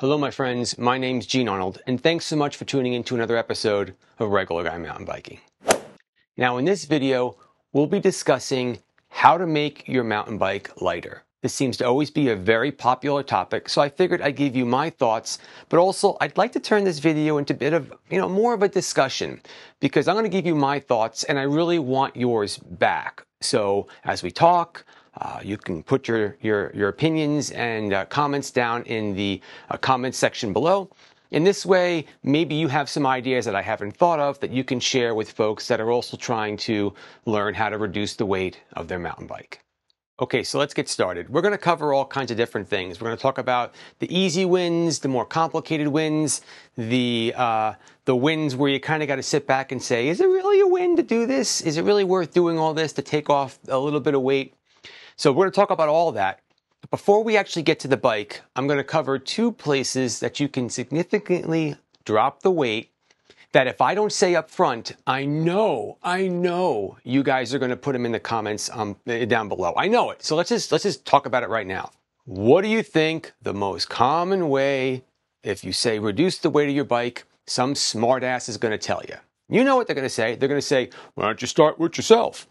Hello, my friends. My name's Gene Arnold, and thanks so much for tuning in to another episode of Regular Guy Mountain Biking. Now, in this video, we'll be discussing how to make your mountain bike lighter. This seems to always be a very popular topic, so I figured I'd give you my thoughts, but also I'd like to turn this video into a bit of, you know, more of a discussion because I'm going to give you my thoughts and I really want yours back. So, as we talk, uh, you can put your, your, your opinions and uh, comments down in the uh, comments section below. In this way, maybe you have some ideas that I haven't thought of that you can share with folks that are also trying to learn how to reduce the weight of their mountain bike. Okay, so let's get started. We're going to cover all kinds of different things. We're going to talk about the easy wins, the more complicated wins, the uh, the wins where you kind of got to sit back and say, is it really a win to do this? Is it really worth doing all this to take off a little bit of weight? So we're going to talk about all that. Before we actually get to the bike, I'm going to cover two places that you can significantly drop the weight that if I don't say up front, I know, I know you guys are going to put them in the comments um, down below. I know it. So let's just let's just talk about it right now. What do you think the most common way if you say reduce the weight of your bike, some smartass is going to tell you. You know what they're going to say? They're going to say, "Why don't you start with yourself?"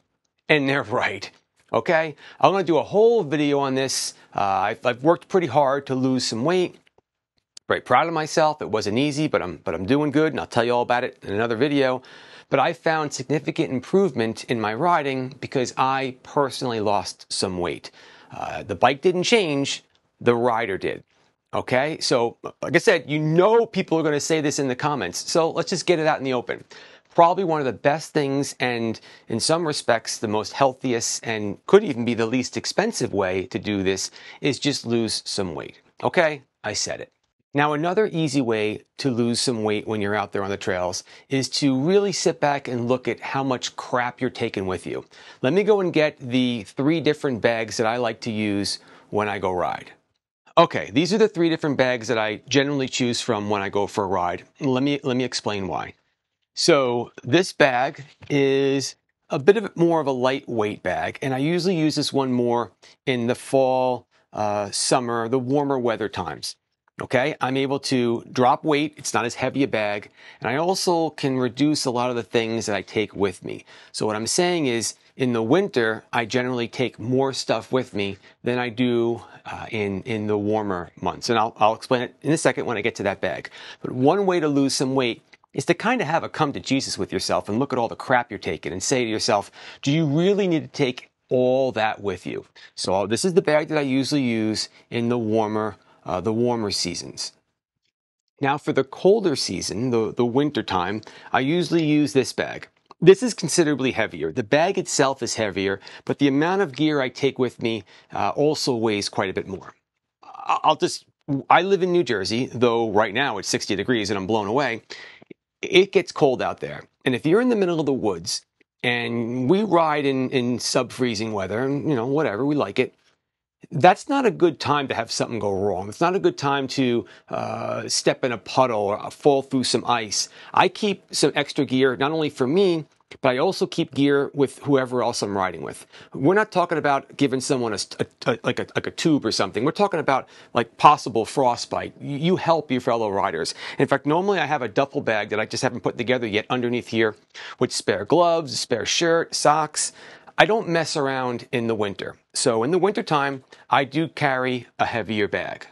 And they're right. Okay, I'm going to do a whole video on this. Uh, I've, I've worked pretty hard to lose some weight. Very proud of myself. It wasn't easy, but I'm but I'm doing good, and I'll tell you all about it in another video. But I found significant improvement in my riding because I personally lost some weight. Uh, the bike didn't change, the rider did. Okay, so like I said, you know people are going to say this in the comments, so let's just get it out in the open probably one of the best things and in some respects the most healthiest and could even be the least expensive way to do this is just lose some weight. Okay, I said it. Now, another easy way to lose some weight when you're out there on the trails is to really sit back and look at how much crap you're taking with you. Let me go and get the three different bags that I like to use when I go ride. Okay, these are the three different bags that I generally choose from when I go for a ride. Let me, let me explain why. So this bag is a bit of more of a lightweight bag, and I usually use this one more in the fall, uh, summer, the warmer weather times. Okay, I'm able to drop weight. It's not as heavy a bag. And I also can reduce a lot of the things that I take with me. So, what I'm saying is, in the winter, I generally take more stuff with me than I do uh, in, in the warmer months. And I'll, I'll explain it in a second when I get to that bag. But one way to lose some weight is to kind of have a come to Jesus with yourself and look at all the crap you're taking and say to yourself, do you really need to take all that with you? So this is the bag that I usually use in the warmer, uh, the warmer seasons. Now for the colder season, the, the winter time, I usually use this bag. This is considerably heavier. The bag itself is heavier, but the amount of gear I take with me uh, also weighs quite a bit more. I'll just, I live in New Jersey, though right now it's 60 degrees and I'm blown away it gets cold out there. And if you're in the middle of the woods and we ride in, in sub freezing weather and, you know, whatever, we like it, that's not a good time to have something go wrong. It's not a good time to uh, step in a puddle or fall through some ice. I keep some extra gear, not only for me, but I also keep gear with whoever else I'm riding with. We're not talking about giving someone a, a, like, a, like a tube or something. We're talking about like possible frostbite. You help your fellow riders. In fact, normally I have a duffel bag that I just haven't put together yet underneath here with spare gloves, spare shirt, socks. I don't mess around in the winter. So in the wintertime, I do carry a heavier bag.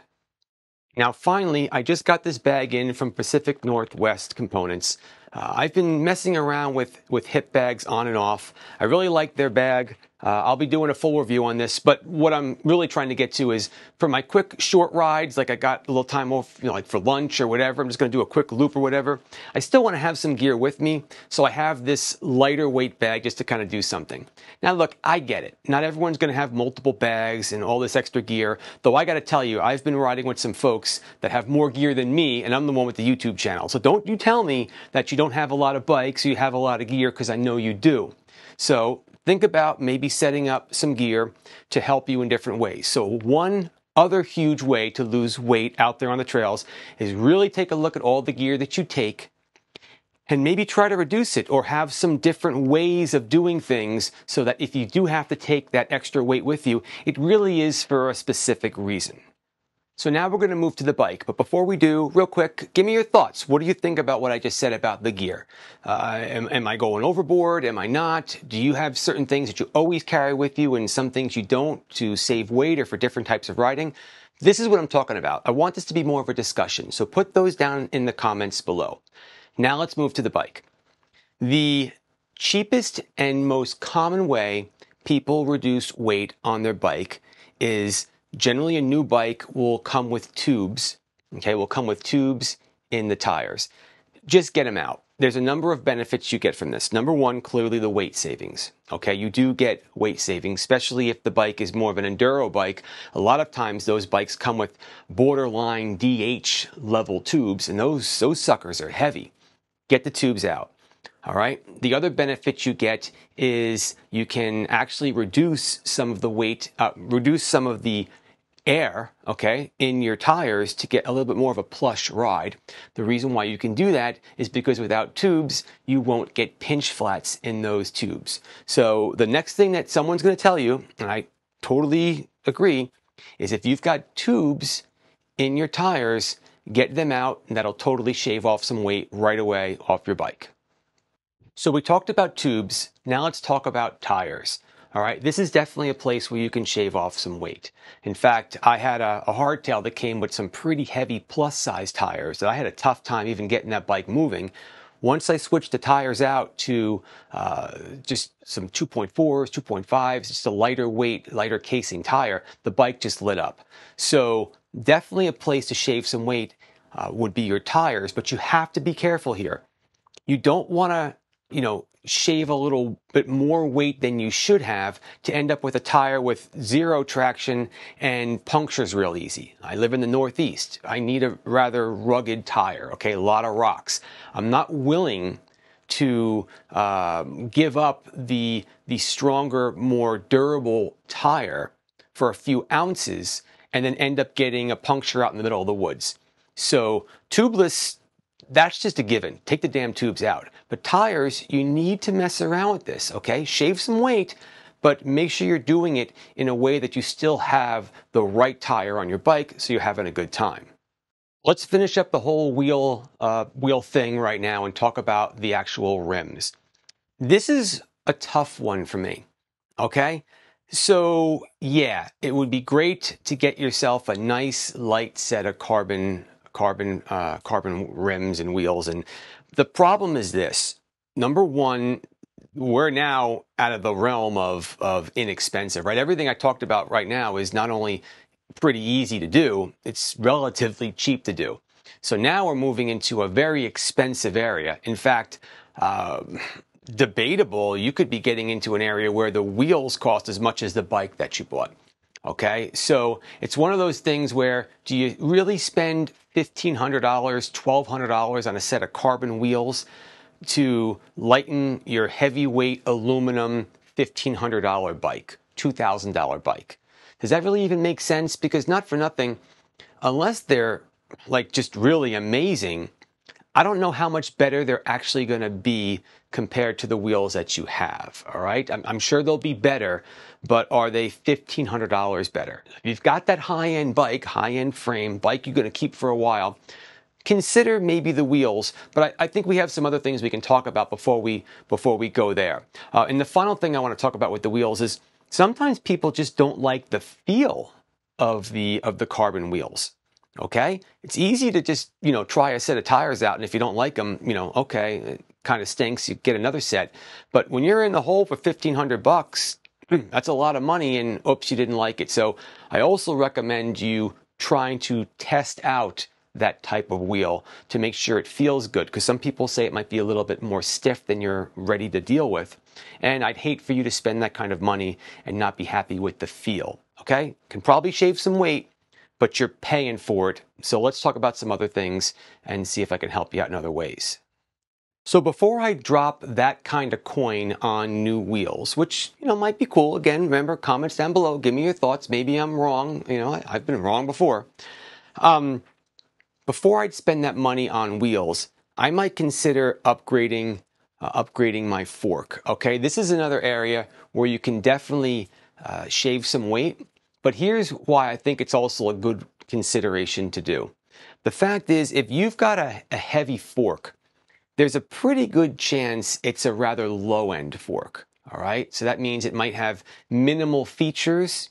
Now, finally, I just got this bag in from Pacific Northwest Components. Uh, I've been messing around with, with hip bags on and off. I really like their bag. Uh, I'll be doing a full review on this, but what I'm really trying to get to is for my quick short rides, like I got a little time off, you know, like for lunch or whatever, I'm just gonna do a quick loop or whatever. I still wanna have some gear with me, so I have this lighter weight bag just to kind of do something. Now, look, I get it. Not everyone's gonna have multiple bags and all this extra gear, though I gotta tell you, I've been riding with some folks that have more gear than me, and I'm the one with the YouTube channel. So don't you tell me that you don't have a lot of bikes, you have a lot of gear, because I know you do. So think about maybe setting up some gear to help you in different ways. So, one other huge way to lose weight out there on the trails is really take a look at all the gear that you take and maybe try to reduce it or have some different ways of doing things so that if you do have to take that extra weight with you, it really is for a specific reason. So now we're going to move to the bike, but before we do, real quick, give me your thoughts. What do you think about what I just said about the gear? Uh, am, am, I going overboard? Am I not? Do you have certain things that you always carry with you and some things you don't to save weight or for different types of riding? This is what I'm talking about. I want this to be more of a discussion, so put those down in the comments below. Now let's move to the bike. The cheapest and most common way people reduce weight on their bike is Generally, a new bike will come with tubes, okay, will come with tubes in the tires. Just get them out. There's a number of benefits you get from this. Number one, clearly the weight savings. Okay, you do get weight savings, especially if the bike is more of an enduro bike. A lot of times those bikes come with borderline DH level tubes, and those, those suckers are heavy. Get the tubes out. All right. The other benefit you get is you can actually reduce some of the weight, uh, reduce some of the air, okay, in your tires to get a little bit more of a plush ride. The reason why you can do that is because without tubes, you won't get pinch flats in those tubes. So the next thing that someone's going to tell you, and I totally agree, is if you've got tubes in your tires, get them out, and that'll totally shave off some weight right away off your bike. So we talked about tubes. Now let's talk about tires. All right, this is definitely a place where you can shave off some weight. In fact, I had a, a, hardtail that came with some pretty heavy plus size tires that I had a tough time even getting that bike moving. Once I switched the tires out to uh, just some 2.4s, 2.5s, just a lighter weight, lighter casing tire, the bike just lit up. So definitely a place to shave some weight uh, would be your tires, but you have to be careful here. You don't want to you know, shave a little bit more weight than you should have to end up with a tire with zero traction and punctures real easy. I live in the Northeast. I need a rather rugged tire, okay, a lot of rocks. I'm not willing to uh, give up the, the stronger, more durable tire for a few ounces and then end up getting a puncture out in the middle of the woods. So tubeless that's just a given. Take the damn tubes out. But tires, you need to mess around with this, okay? Shave some weight, but make sure you're doing it in a way that you still have the right tire on your bike so you're having a good time. Let's finish up the whole wheel, uh, wheel thing right now and talk about the actual rims. This is a tough one for me, okay? So, yeah, it would be great to get yourself a nice light set of carbon carbon, uh, carbon rims and wheels. And the problem is this. Number one, we're now out of the realm of, of inexpensive, right? Everything I talked about right now is not only pretty easy to do, it's relatively cheap to do. So now we're moving into a very expensive area. In fact, uh, debatable, you could be getting into an area where the wheels cost as much as the bike that you bought. Okay, so it's one of those things where do you really spend $1,500, $1,200 on a set of carbon wheels to lighten your heavyweight aluminum $1,500 bike, $2,000 bike? Does that really even make sense? Because not for nothing, unless they're like just really amazing, I don't know how much better they're actually going to be compared to the wheels that you have. All right. I'm, I'm sure they'll be better, but are they $1,500 better? If you've got that high end bike, high end frame, bike you're going to keep for a while, consider maybe the wheels, but I, I, think we have some other things we can talk about before we before we go there. Uh, and the final thing I want to talk about with the wheels is sometimes people just don't like the feel of the of the carbon wheels. Okay? It's easy to just, you know, try a set of tires out and if you don't like them, you know, okay, it kind of stinks, you get another set. But when you're in the hole for 1500 bucks, that's a lot of money and oops, you didn't like it. So, I also recommend you trying to test out that type of wheel to make sure it feels good because some people say it might be a little bit more stiff than you're ready to deal with. And I'd hate for you to spend that kind of money and not be happy with the feel. Okay? Can probably shave some weight, but you're paying for it. So let's talk about some other things and see if I can help you out in other ways. So before I drop that kind of coin on new wheels, which you know might be cool, again, remember comments down below. Give me your thoughts. Maybe I'm wrong. You know, I've been wrong before. Um, before I'd spend that money on wheels, I might consider upgrading uh, upgrading my fork. Okay, this is another area where you can definitely uh, shave some weight but here's why I think it's also a good consideration to do. The fact is, if you've got a, a heavy fork, there's a pretty good chance it's a rather low end fork. All right. So that means it might have minimal features.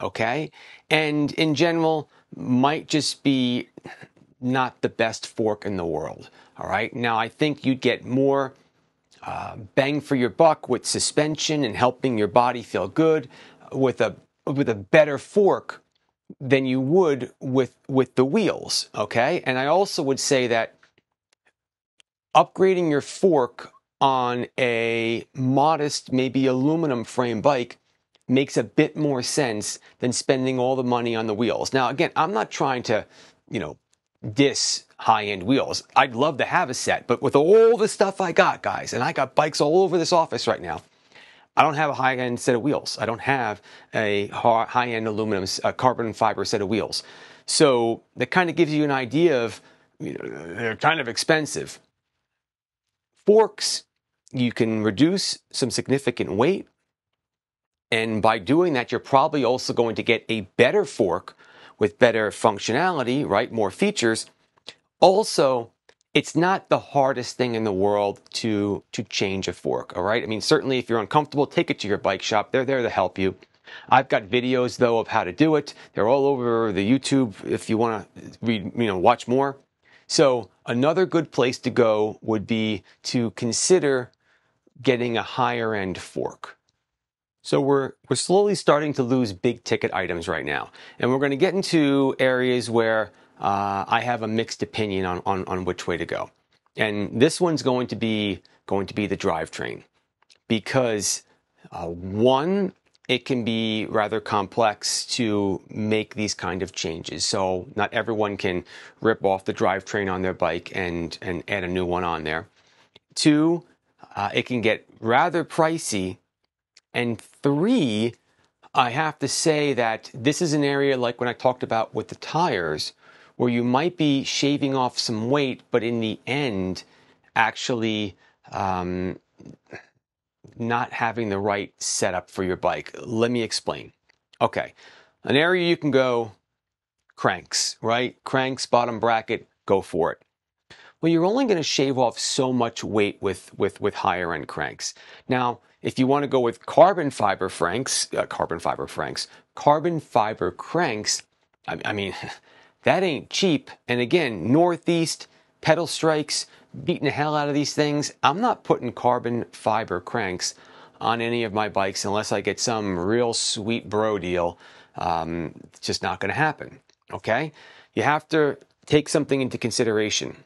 Okay. And in general, might just be not the best fork in the world. All right. Now, I think you'd get more uh, bang for your buck with suspension and helping your body feel good with a with a better fork than you would with with the wheels, okay? And I also would say that upgrading your fork on a modest maybe aluminum frame bike makes a bit more sense than spending all the money on the wheels. Now again, I'm not trying to, you know, diss high-end wheels. I'd love to have a set, but with all the stuff I got, guys, and I got bikes all over this office right now, I don't have a high end set of wheels. I don't have a high end aluminum, carbon fiber set of wheels. So that kind of gives you an idea of, you know, they're kind of expensive. Forks, you can reduce some significant weight. And by doing that, you're probably also going to get a better fork with better functionality, right? More features. Also, it's not the hardest thing in the world to to change a fork all right i mean certainly if you're uncomfortable take it to your bike shop they're there to help you i've got videos though of how to do it they're all over the youtube if you want to read you know watch more so another good place to go would be to consider getting a higher end fork so we're we're slowly starting to lose big ticket items right now and we're going to get into areas where uh, I have a mixed opinion on, on, on which way to go. And this one's going to be going to be the drivetrain because uh, one, it can be rather complex to make these kind of changes. So not everyone can rip off the drivetrain on their bike and and add a new one on there. Two, uh, it can get rather pricey, and three, I have to say that this is an area like when I talked about with the tires where you might be shaving off some weight, but in the end, actually um, not having the right setup for your bike. Let me explain. Okay, an area you can go cranks, right? Cranks, bottom bracket, go for it. Well, you're only going to shave off so much weight with with with higher end cranks. Now, if you want to go with carbon fiber cranks, uh, carbon fiber cranks, carbon fiber cranks, I, I mean. That ain't cheap. And again, Northeast, pedal strikes, beating the hell out of these things. I'm not putting carbon fiber cranks on any of my bikes unless I get some real sweet bro deal. Um, it's just not going to happen. Okay? You have to take something into consideration.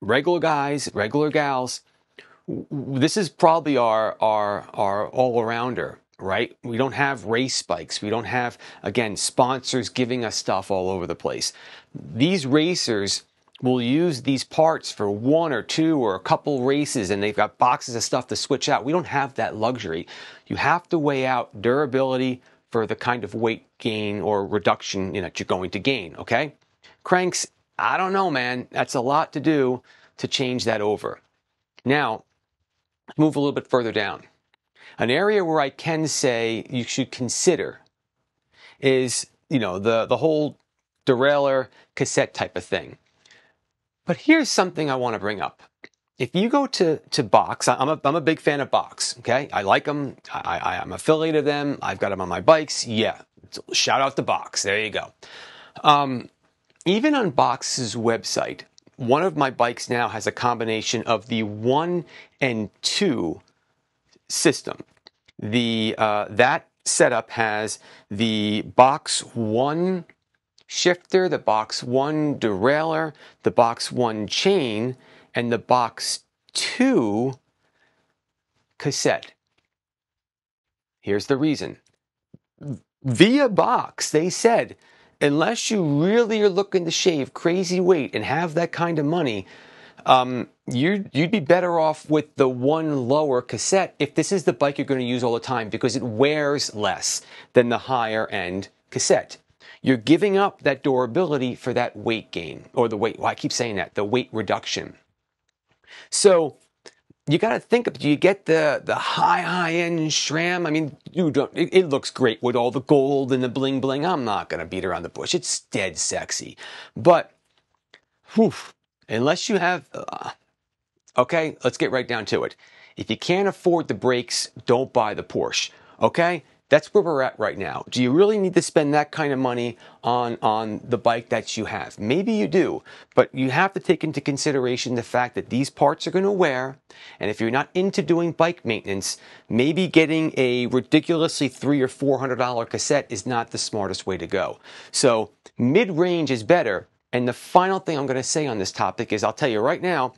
Regular guys, regular gals, this is probably our, our, our all arounder right? We don't have race spikes. We don't have, again, sponsors giving us stuff all over the place. These racers will use these parts for one or two or a couple races and they've got boxes of stuff to switch out. We don't have that luxury. You have to weigh out durability for the kind of weight gain or reduction you know, that you're going to gain, okay? Cranks, I don't know, man. That's a lot to do to change that over. Now, move a little bit further down. An area where I can say you should consider is, you know, the, the whole derailleur cassette type of thing. But here's something I want to bring up. If you go to, to Box, I'm a, I'm a big fan of Box, okay? I like them. I, I, am affiliated with them. I've got them on my bikes. Yeah, shout out to Box. There you go. Um, even on Box's website, one of my bikes now has a combination of the one and two system. The, uh, that setup has the box one shifter, the box one derailleur, the box one chain, and the box two cassette. Here's the reason. Via box, they said, unless you really are looking to shave crazy weight and have that kind of money, um, you would be better off with the one lower cassette if this is the bike you're going to use all the time because it wears less than the higher end cassette. You're giving up that durability for that weight gain or the weight. Well, I keep saying that the weight reduction. So you got to think of you get the the high high end SRAM. I mean, you don't. It, it, looks great with all the gold and the bling bling. I'm not gonna beat around the bush. It's dead sexy, but whew, unless you have uh, Okay, let's get right down to it. If you can't afford the brakes, don't buy the Porsche. Okay? That's where we're at right now. Do you really need to spend that kind of money on, on the bike that you have? Maybe you do, but you have to take into consideration the fact that these parts are going to wear. And if you're not into doing bike maintenance, maybe getting a ridiculously three or four hundred dollar cassette is not the smartest way to go. So mid range is better. And the final thing I'm going to say on this topic is I'll tell you right now,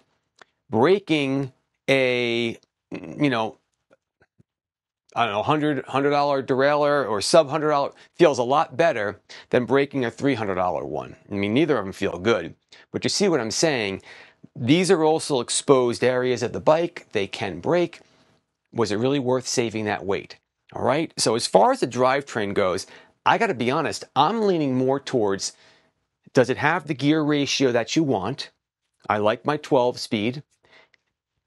breaking a you know I don't know, $100, $100 derailleur or sub $100 feels a lot better than breaking a $300 one. I mean, neither of them feel good, but you see what I'm saying. These are also exposed areas of the bike. They can break. Was it really worth saving that weight? All right. So as far as the drivetrain goes, I got to be honest, I'm leaning more towards does it have the gear ratio that you want? I like my 12 speed.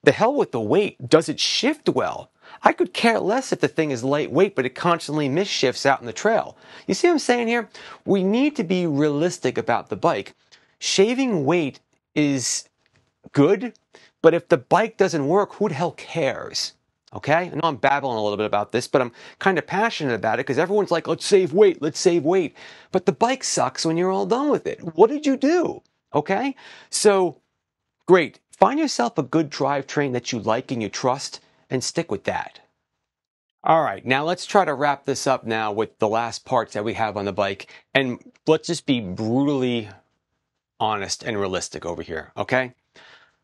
The hell with the weight, does it shift well? I could care less if the thing is lightweight, but it constantly misshifts out in the trail. You see what I'm saying here? We need to be realistic about the bike. Shaving weight is good, but if the bike doesn't work, who the hell cares? Okay? I know I'm babbling a little bit about this, but I'm kind of passionate about it because everyone's like, let's save weight, let's save weight. But the bike sucks when you're all done with it. What did you do? Okay? So, great. Find yourself a good drivetrain that you like and you trust and stick with that. All right, now let's try to wrap this up now with the last parts that we have on the bike. And let's just be brutally honest and realistic over here, okay?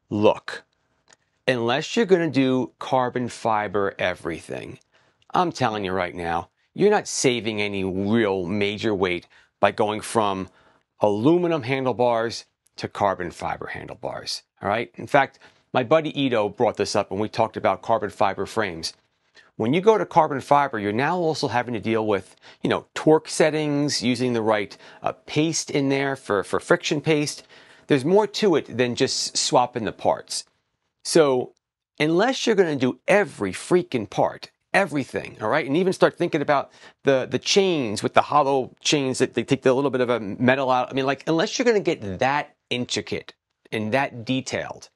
Look, unless you're gonna do carbon fiber everything, I'm telling you right now, you're not saving any real major weight by going from aluminum handlebars to carbon fiber handlebars. All right. In fact, my buddy Ito brought this up when we talked about carbon fiber frames. When you go to carbon fiber, you're now also having to deal with, you know, torque settings, using the right uh, paste in there for, for friction paste. There's more to it than just swapping the parts. So unless you're going to do every freaking part, everything, all right, and even start thinking about the, the chains with the hollow chains that they take a little bit of a metal out. I mean, like, unless you're going to get that intricate and that detailed.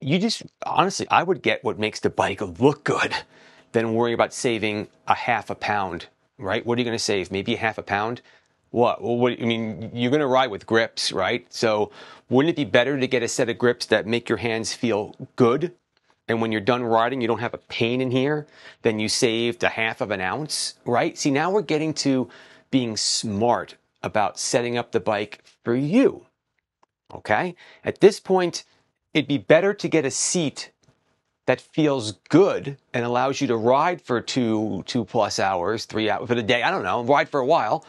You just, honestly, I would get what makes the bike look good than worry about saving a half a pound, right? What are you going to save? Maybe a half a pound? What? Well, what? I mean, you're going to ride with grips, right? So wouldn't it be better to get a set of grips that make your hands feel good? And when you're done riding, you don't have a pain in here, then you saved a half of an ounce, right? See, now we're getting to being smart about setting up the bike for you. Okay? At this point, it'd be better to get a seat that feels good and allows you to ride for two two plus hours, three hours for the day. I don't know, ride for a while,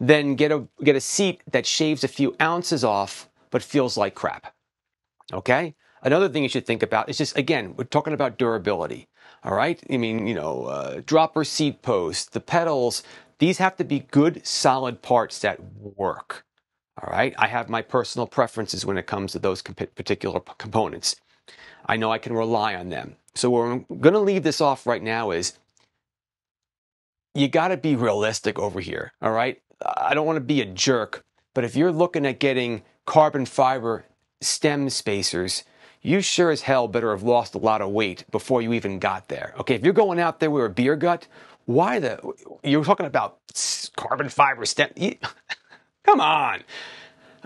then get a get a seat that shaves a few ounces off but feels like crap. Okay. Another thing you should think about is just again, we're talking about durability. All right. I mean, you know, uh, dropper seat post, the pedals. These have to be good, solid parts that work. All right, I have my personal preferences when it comes to those comp- particular p- components. I know I can rely on them. So where I'm going to leave this off right now is you got to be realistic over here, all right? I don't want to be a jerk, but if you're looking at getting carbon fiber stem spacers, you sure as hell better have lost a lot of weight before you even got there. Okay, if you're going out there with a beer gut, why the you're talking about carbon fiber stem Come on.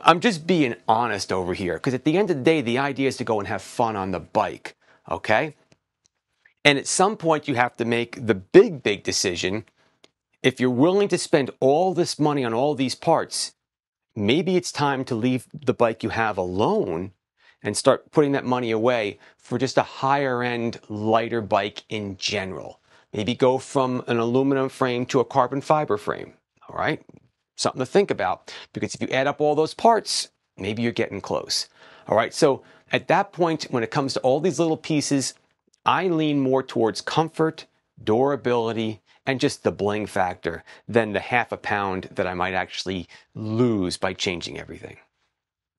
I'm just being honest over here because at the end of the day, the idea is to go and have fun on the bike, okay? And at some point, you have to make the big, big decision. If you're willing to spend all this money on all these parts, maybe it's time to leave the bike you have alone and start putting that money away for just a higher end, lighter bike in general. Maybe go from an aluminum frame to a carbon fiber frame, all right? Something to think about because if you add up all those parts, maybe you're getting close. All right, so at that point, when it comes to all these little pieces, I lean more towards comfort, durability, and just the bling factor than the half a pound that I might actually lose by changing everything.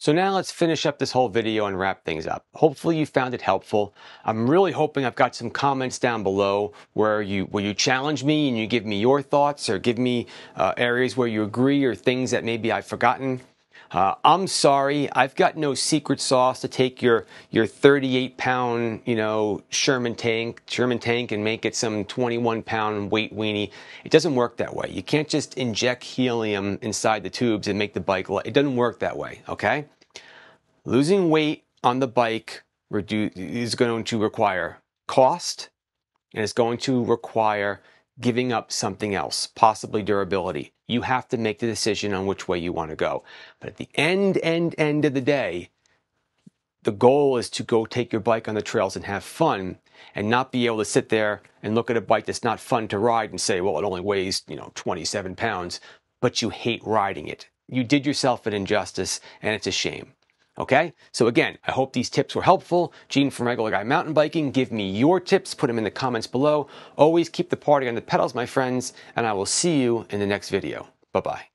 So now let's finish up this whole video and wrap things up. Hopefully you found it helpful. I'm really hoping I've got some comments down below where you where you challenge me and you give me your thoughts or give me uh, areas where you agree or things that maybe I've forgotten. Uh, I'm sorry, I've got no secret sauce to take your your 38 pound, you know, Sherman tank, Sherman tank, and make it some 21 pound weight weenie. It doesn't work that way. You can't just inject helium inside the tubes and make the bike. Light. It doesn't work that way. Okay, losing weight on the bike is going to require cost, and it's going to require giving up something else, possibly durability. You have to make the decision on which way you want to go. But at the end, end, end of the day, the goal is to go take your bike on the trails and have fun and not be able to sit there and look at a bike that's not fun to ride and say, well, it only weighs, you know, 27 pounds, but you hate riding it. You did yourself an injustice and it's a shame. Okay? So again, I hope these tips were helpful. Gene from Regular Guy Mountain Biking, give me your tips. Put them in the comments below. Always keep the party on the pedals, my friends, and I will see you in the next video. Bye bye.